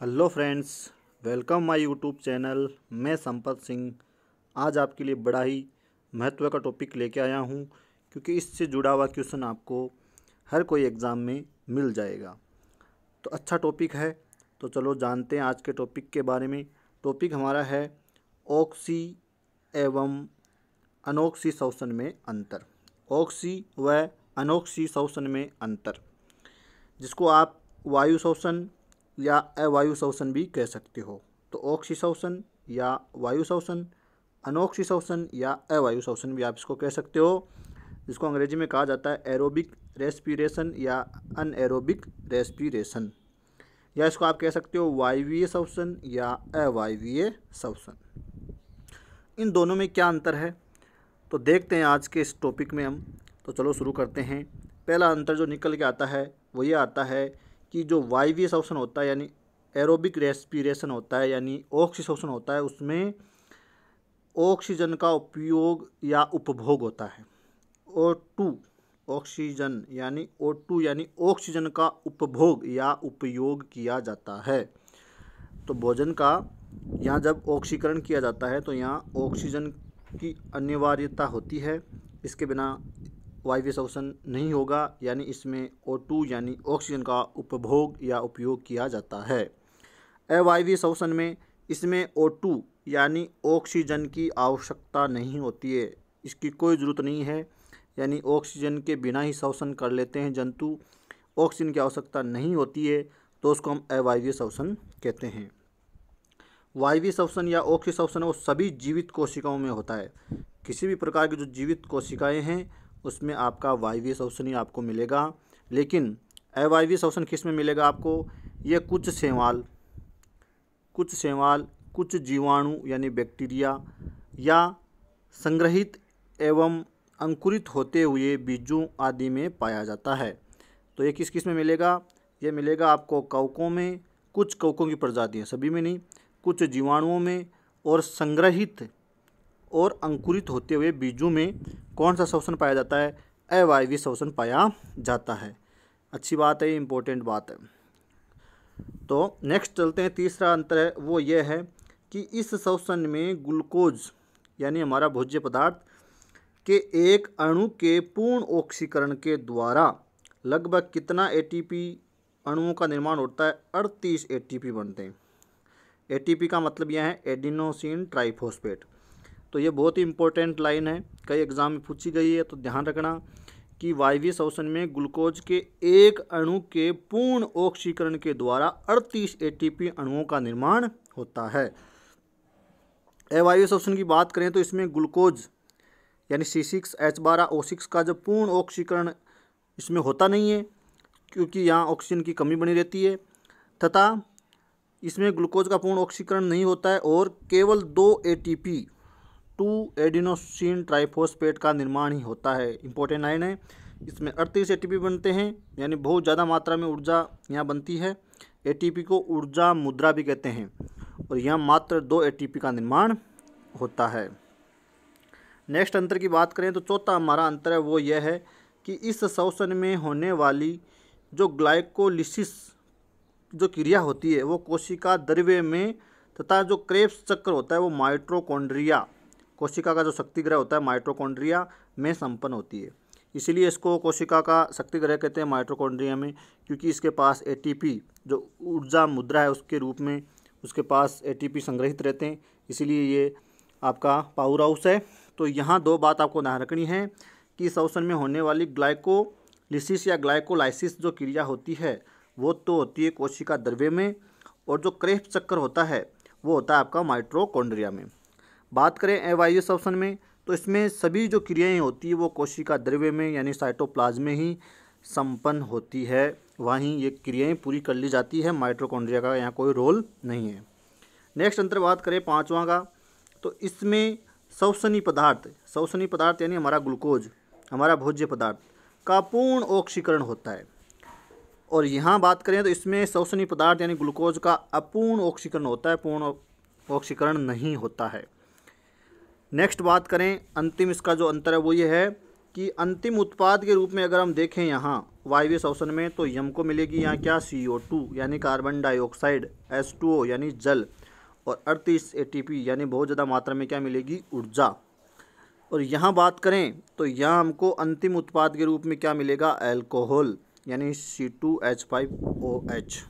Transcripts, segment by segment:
hello friends welcome my YouTube channel मैं संपत सिंह आज आपके लिए बड़ा ही महत्व का टॉपिक लेके आया हूँ क्योंकि इससे जुड़ा हुआ क्वेश्चन आपको हर कोई एग्ज़ाम में मिल जाएगा तो अच्छा टॉपिक है तो चलो जानते हैं आज के टॉपिक के बारे में टॉपिक हमारा है ऑक्सी एवं अनोक्सी शोषण में अंतर ऑक्सी व अनोक्सी शोषण में अंतर जिसको आप वायु शोषण या अवायु शोषण भी कह सकते हो तो ऑक्सी शोषण या वायु शोषण अनोक्सी शोषण या अवायु शोषण भी आप इसको कह सकते हो जिसको अंग्रेजी में कहा जाता है एरोबिक रेस्पिरेशन या एरोबिक रेस्पिरेशन या इसको आप कह सकते हो वायवीय शोषण या अवायवीय शोषण इन दोनों में क्या अंतर है तो देखते हैं आज के इस टॉपिक में हम तो चलो शुरू करते हैं पहला अंतर जो निकल के आता है वो ये आता है कि जो वाइवियस ऑप्शन होता है यानी एरोबिक रेस्पिरेशन होता है यानी ऑप्शन होता है उसमें ऑक्सीजन का उपयोग या उपभोग होता है ओ टू ऑक्सीजन यानी ओ टू यानी ऑक्सीजन का उपभोग या उपयोग किया जाता है तो भोजन का यहाँ जब ऑक्सीकरण किया जाता है तो यहाँ ऑक्सीजन की अनिवार्यता होती है इसके बिना वायव्य शोषण नहीं होगा यानी इसमें ओ टू यानी ऑक्सीजन का उपभोग या उपयोग किया जाता है अवायवीय शोषण में इसमें ओ टू यानी ऑक्सीजन की आवश्यकता नहीं होती है इसकी कोई ज़रूरत नहीं है यानी ऑक्सीजन के बिना ही शोषण कर लेते हैं जंतु ऑक्सीजन की आवश्यकता नहीं होती है तो उसको हम अवायवीय शोषण कहते हैं वायवीय शोषण या ऑक्सी शोषण वो सभी जीवित कोशिकाओं में होता है किसी भी प्रकार की जो जीवित कोशिकाएं हैं उसमें आपका वी ऑप्शन ही आपको मिलेगा लेकिन वी ऑप्शन किस में मिलेगा आपको ये कुछ सेवाल कुछ सेवाल कुछ जीवाणु यानी बैक्टीरिया या संग्रहित एवं अंकुरित होते हुए बीजों आदि में पाया जाता है तो ये किस किस में मिलेगा ये मिलेगा आपको कवकों में कुछ कवकों की प्रजातियाँ सभी में नहीं कुछ जीवाणुओं में और संग्रहित और अंकुरित होते हुए बीजों में कौन सा शोषण पाया जाता है वी शोषण पाया जाता है अच्छी बात है इम्पोर्टेंट बात है तो नेक्स्ट चलते हैं तीसरा अंतर है वो ये है कि इस शोषण में ग्लूकोज यानी हमारा भोज्य पदार्थ के एक अणु के पूर्ण ऑक्सीकरण के द्वारा लगभग कितना एटीपी अणुओं का निर्माण होता है अड़तीस एटीपी बनते हैं एटीपी का मतलब यह है एडिनोसिन ट्राइफोस्पेट तो ये बहुत ही इंपॉर्टेंट लाइन है कई एग्ज़ाम में पूछी गई है तो ध्यान रखना कि वायवी शोषण में ग्लूकोज के एक अणु के पूर्ण ऑक्सीकरण के द्वारा 38 एटीपी अणुओं का निर्माण होता है ए वायवी शोषण की बात करें तो इसमें ग्लूकोज यानी सी सिक्स एच बारह ओ सिक्स का जब पूर्ण ऑक्सीकरण इसमें होता नहीं है क्योंकि यहाँ ऑक्सीजन की कमी बनी रहती है तथा इसमें ग्लूकोज का पूर्ण ऑक्सीकरण नहीं होता है और केवल दो एटीपी टू एडिनोसिन ट्राइफोस्पेट का निर्माण ही होता है इंपॉर्टेंट आयन है इसमें अड़तीस एटीपी बनते हैं यानी बहुत ज़्यादा मात्रा में ऊर्जा यहाँ बनती है एटीपी को ऊर्जा मुद्रा भी कहते हैं और यहाँ मात्र दो एटीपी का निर्माण होता है नेक्स्ट अंतर की बात करें तो चौथा हमारा अंतर है वो यह है कि इस शोषण में होने वाली जो ग्लाइकोलिसिस जो क्रिया होती है वो कोशिका द्रव्य में तथा जो क्रेप्स चक्र होता है वो माइट्रोकोंड्रिया कोशिका का जो शक्तिग्रह होता है माइट्रोकॉन्ड्रिया में संपन्न होती है इसीलिए इसको कोशिका का शक्तिग्रह कहते हैं माइट्रोकॉन्ड्रिया में क्योंकि इसके पास एटीपी जो ऊर्जा मुद्रा है उसके रूप में उसके पास एटीपी संग्रहित रहते हैं इसीलिए ये आपका पावर हाउस है तो यहाँ दो बात आपको ध्यान रखनी है कि इस अवसर में होने वाली ग्लाइकोलिसिस या ग्लाइकोलाइसिस जो क्रिया होती है वो तो होती है कोशिका द्रव्य में और जो क्रेप चक्कर होता है वो होता है आपका माइट्रोकॉन्ड्रिया में बात करें ए वाई एस ऑप्शन में तो इसमें सभी जो क्रियाएं होती है वो कोशिका द्रव्य में यानी साइटोप्लाज्म में ही संपन्न होती है वहीं ये क्रियाएं पूरी कर ली जाती है माइट्रोकॉन्ड्रिया का यहाँ कोई रोल नहीं है नेक्स्ट अंतर बात करें पाँचवा का तो इसमें सौसनी पदार्थ सौसनी पदार्थ यानी हमारा ग्लूकोज हमारा भोज्य पदार्थ का पूर्ण ऑक्सीकरण होता है और यहाँ बात करें तो इसमें सौसनी पदार्थ यानी ग्लूकोज का अपूर्ण ऑक्सीकरण होता है पूर्ण ऑक्सीकरण नहीं होता है नेक्स्ट बात करें अंतिम इसका जो अंतर है वो ये है कि अंतिम उत्पाद के रूप में अगर हम देखें यहाँ वायव्य शोषण में तो यम को मिलेगी यहाँ क्या सी ओ टू यानी carbon dioxide S two O यानी जल और अड़तीस ए टी पी यानी बहुत ज़्यादा मात्रा में क्या मिलेगी ऊर्जा और यहाँ बात करें तो यहाँ हमको अंतिम उत्पाद के रूप में क्या मिलेगा एल्कोहल यानी C two H five O H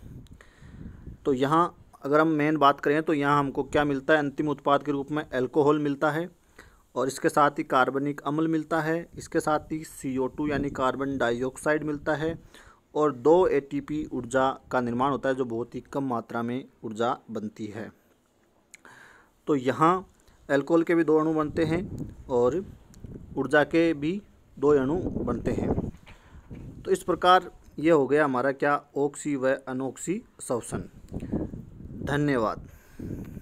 तो यहाँ अगर हम मेन बात करें तो यहाँ हमको क्या मिलता है अंतिम उत्पाद के रूप में एल्कोहल मिलता है और इसके साथ ही कार्बनिक अम्ल मिलता है इसके साथ ही सी यानी कार्बन डाइऑक्साइड मिलता है और दो ए ऊर्जा का निर्माण होता है जो बहुत ही कम मात्रा में ऊर्जा बनती है तो यहाँ एल्कोहल के भी दो अणु बनते हैं और ऊर्जा के भी दो अणु बनते हैं तो इस प्रकार ये हो गया हमारा क्या ऑक्सी व अनोक्सी शवसन धन्यवाद